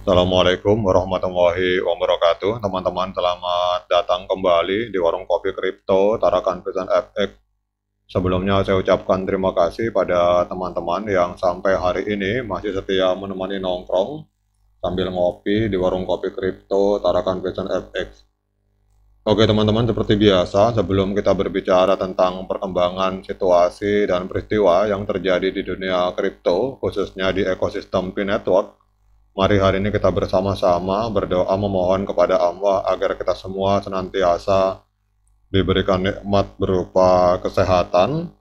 Assalamualaikum warahmatullahi wabarakatuh Teman-teman selamat datang kembali di Warung Kopi Kripto Tarakan Pesan FX Sebelumnya saya ucapkan terima kasih pada teman-teman yang sampai hari ini masih setia menemani nongkrong Sambil ngopi di Warung Kopi Kripto Tarakan Pesan FX Oke teman-teman seperti biasa sebelum kita berbicara tentang perkembangan situasi dan peristiwa yang terjadi di dunia kripto khususnya di ekosistem P-Network Mari hari ini kita bersama-sama berdoa memohon kepada Allah agar kita semua senantiasa diberikan nikmat berupa kesehatan.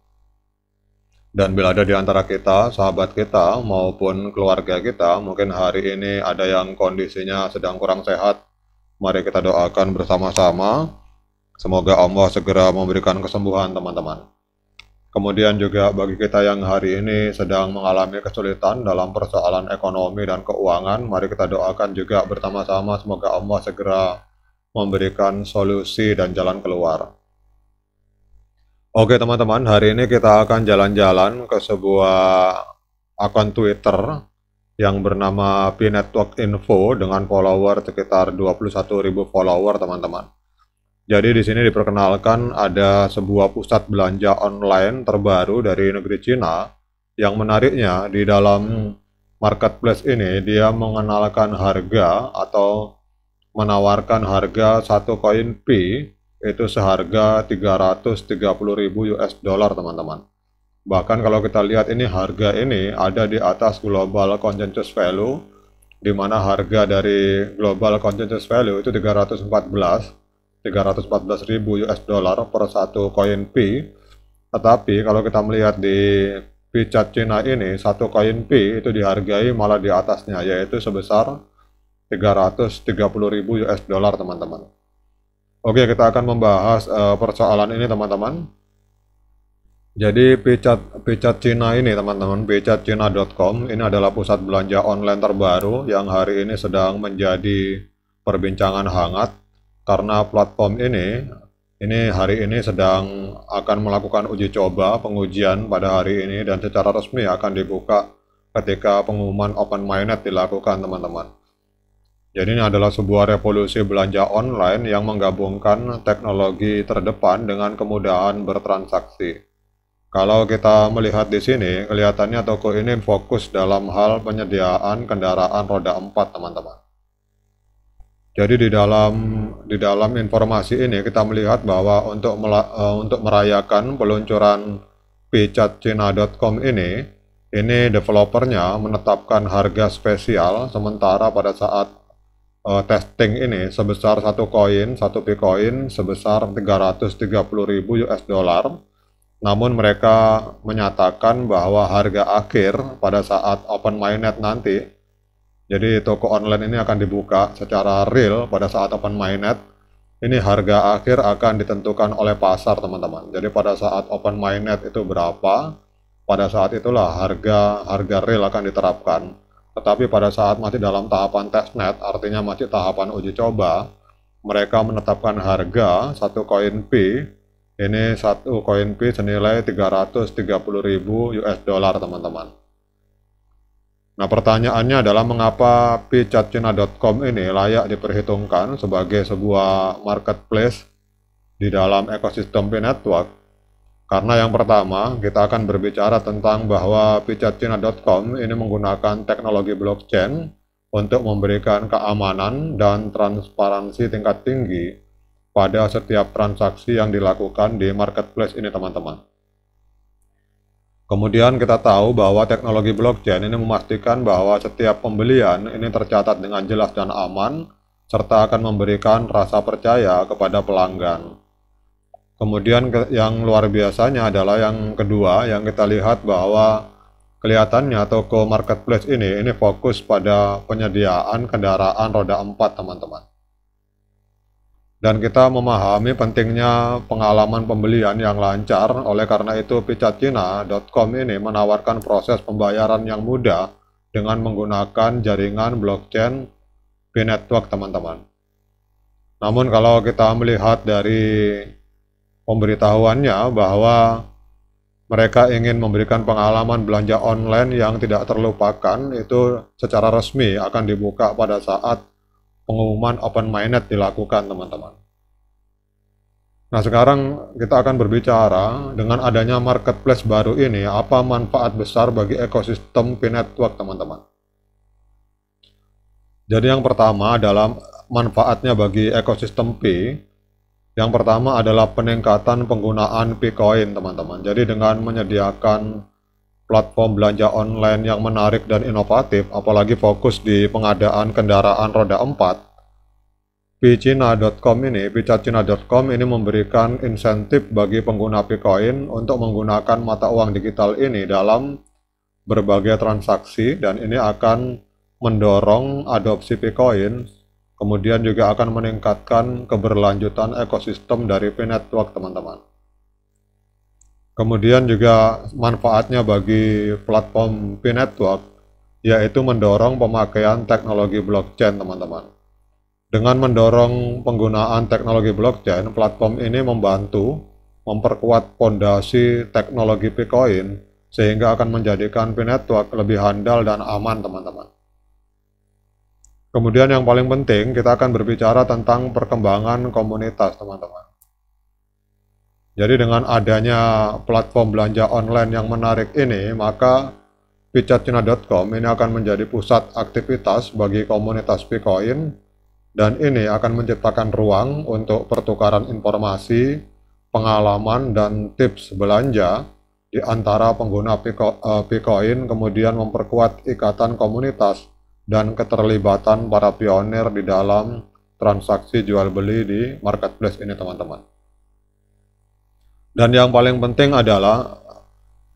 Dan bila ada di antara kita, sahabat kita, maupun keluarga kita, mungkin hari ini ada yang kondisinya sedang kurang sehat, mari kita doakan bersama-sama. Semoga Allah segera memberikan kesembuhan teman-teman. Kemudian juga bagi kita yang hari ini sedang mengalami kesulitan dalam persoalan ekonomi dan keuangan, mari kita doakan juga bersama-sama semoga Allah segera memberikan solusi dan jalan keluar. Oke teman-teman, hari ini kita akan jalan-jalan ke sebuah akun Twitter yang bernama P Info dengan follower sekitar 21.000 follower teman-teman. Jadi di sini diperkenalkan ada sebuah pusat belanja online terbaru dari negeri Cina yang menariknya di dalam hmm. marketplace ini dia mengenalkan harga atau menawarkan harga satu koin P itu seharga 330.000 US dollar teman-teman. Bahkan kalau kita lihat ini harga ini ada di atas global consensus value di mana harga dari global consensus value itu 314 314.000 US dollar per satu koin P. Tetapi kalau kita melihat di Picat Cina ini, satu koin P itu dihargai malah di atasnya, yaitu sebesar 330.000 US dollar, teman-teman. Oke, kita akan membahas uh, persoalan ini, teman-teman. Jadi Pichat Cina ini, teman-teman, picatcina.com ini adalah pusat belanja online terbaru yang hari ini sedang menjadi perbincangan hangat karena platform ini ini hari ini sedang akan melakukan uji coba pengujian pada hari ini dan secara resmi akan dibuka ketika pengumuman Open mainnet dilakukan teman-teman. Jadi ini adalah sebuah revolusi belanja online yang menggabungkan teknologi terdepan dengan kemudahan bertransaksi. Kalau kita melihat di sini, kelihatannya toko ini fokus dalam hal penyediaan kendaraan roda 4 teman-teman. Jadi di dalam di dalam informasi ini kita melihat bahwa untuk eh, untuk merayakan peluncuran pecatcina.com ini, ini developernya menetapkan harga spesial sementara pada saat uh, testing ini sebesar satu koin, satu bitcoin sebesar 330.000 US dollar. Namun mereka menyatakan bahwa harga akhir pada saat open mainnet nanti jadi toko online ini akan dibuka secara real pada saat open mainnet. Ini harga akhir akan ditentukan oleh pasar teman-teman. Jadi pada saat open mainnet itu berapa, pada saat itulah harga harga real akan diterapkan. Tetapi pada saat masih dalam tahapan testnet, artinya masih tahapan uji coba, mereka menetapkan harga satu koin P ini satu koin P senilai 330.000 US dollar teman-teman. Nah pertanyaannya adalah mengapa pcatcina.com ini layak diperhitungkan sebagai sebuah marketplace di dalam ekosistem P-Network? Karena yang pertama, kita akan berbicara tentang bahwa pcatcina.com ini menggunakan teknologi blockchain untuk memberikan keamanan dan transparansi tingkat tinggi pada setiap transaksi yang dilakukan di marketplace ini teman-teman. Kemudian kita tahu bahwa teknologi blockchain ini memastikan bahwa setiap pembelian ini tercatat dengan jelas dan aman, serta akan memberikan rasa percaya kepada pelanggan. Kemudian yang luar biasanya adalah yang kedua yang kita lihat bahwa kelihatannya toko marketplace ini ini fokus pada penyediaan kendaraan roda 4 teman-teman dan kita memahami pentingnya pengalaman pembelian yang lancar. Oleh karena itu, picatcina.com ini menawarkan proses pembayaran yang mudah dengan menggunakan jaringan blockchain P network teman-teman. Namun kalau kita melihat dari pemberitahuannya bahwa mereka ingin memberikan pengalaman belanja online yang tidak terlupakan, itu secara resmi akan dibuka pada saat pengumuman open Mainnet dilakukan teman-teman. Nah sekarang kita akan berbicara dengan adanya marketplace baru ini apa manfaat besar bagi ekosistem P-Network teman-teman. Jadi yang pertama adalah manfaatnya bagi ekosistem P. Yang pertama adalah peningkatan penggunaan P-Coin teman-teman. Jadi dengan menyediakan platform belanja online yang menarik dan inovatif, apalagi fokus di pengadaan kendaraan roda 4, Bicina.com ini, bicacina.com ini memberikan insentif bagi pengguna Bitcoin untuk menggunakan mata uang digital ini dalam berbagai transaksi dan ini akan mendorong adopsi Bitcoin, kemudian juga akan meningkatkan keberlanjutan ekosistem dari P-Network, teman-teman. Kemudian juga manfaatnya bagi platform P Network yaitu mendorong pemakaian teknologi blockchain, teman-teman. Dengan mendorong penggunaan teknologi blockchain, platform ini membantu memperkuat fondasi teknologi Bitcoin sehingga akan menjadikan P Network lebih handal dan aman, teman-teman. Kemudian yang paling penting, kita akan berbicara tentang perkembangan komunitas, teman-teman. Jadi dengan adanya platform belanja online yang menarik ini, maka pichatcina.com ini akan menjadi pusat aktivitas bagi komunitas Bitcoin dan ini akan menciptakan ruang untuk pertukaran informasi, pengalaman, dan tips belanja di antara pengguna eh, Bitcoin kemudian memperkuat ikatan komunitas dan keterlibatan para pionir di dalam transaksi jual beli di marketplace ini teman-teman. Dan yang paling penting adalah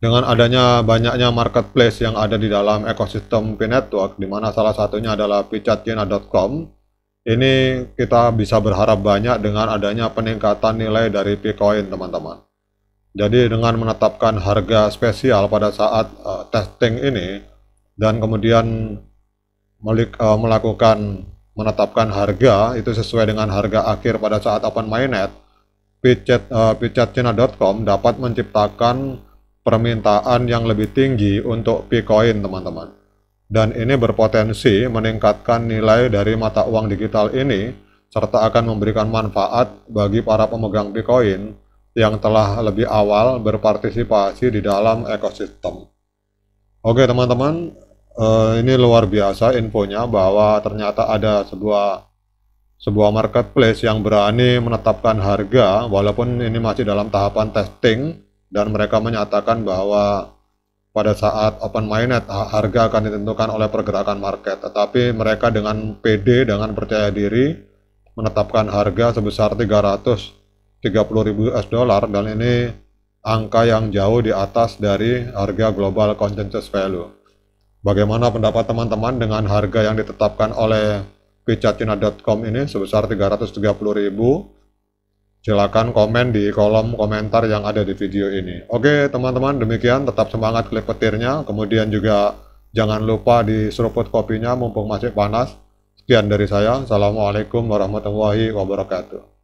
dengan adanya banyaknya marketplace yang ada di dalam ekosistem P Network, di mana salah satunya adalah pchatchina.com, ini kita bisa berharap banyak dengan adanya peningkatan nilai dari Bitcoin, teman-teman. Jadi dengan menetapkan harga spesial pada saat uh, testing ini dan kemudian melik, uh, melakukan menetapkan harga itu sesuai dengan harga akhir pada saat open mainnet, pitchatchina.com eh, uh, dapat menciptakan permintaan yang lebih tinggi untuk Bitcoin, teman-teman. Dan ini berpotensi meningkatkan nilai dari mata uang digital ini serta akan memberikan manfaat bagi para pemegang Bitcoin yang telah lebih awal berpartisipasi di dalam ekosistem. Oke teman-teman, eh, ini luar biasa infonya bahwa ternyata ada sebuah sebuah marketplace yang berani menetapkan harga walaupun ini masih dalam tahapan testing dan mereka menyatakan bahwa pada saat open mainnet harga akan ditentukan oleh pergerakan market tetapi mereka dengan PD dengan percaya diri menetapkan harga sebesar 300, 330.000 US dollar dan ini angka yang jauh di atas dari harga global consensus value. Bagaimana pendapat teman-teman dengan harga yang ditetapkan oleh picatina.com ini sebesar 330.000 silakan komen di kolom komentar yang ada di video ini oke teman-teman demikian tetap semangat klik petirnya kemudian juga jangan lupa diseruput kopinya mumpung masih panas sekian dari saya assalamualaikum warahmatullahi wabarakatuh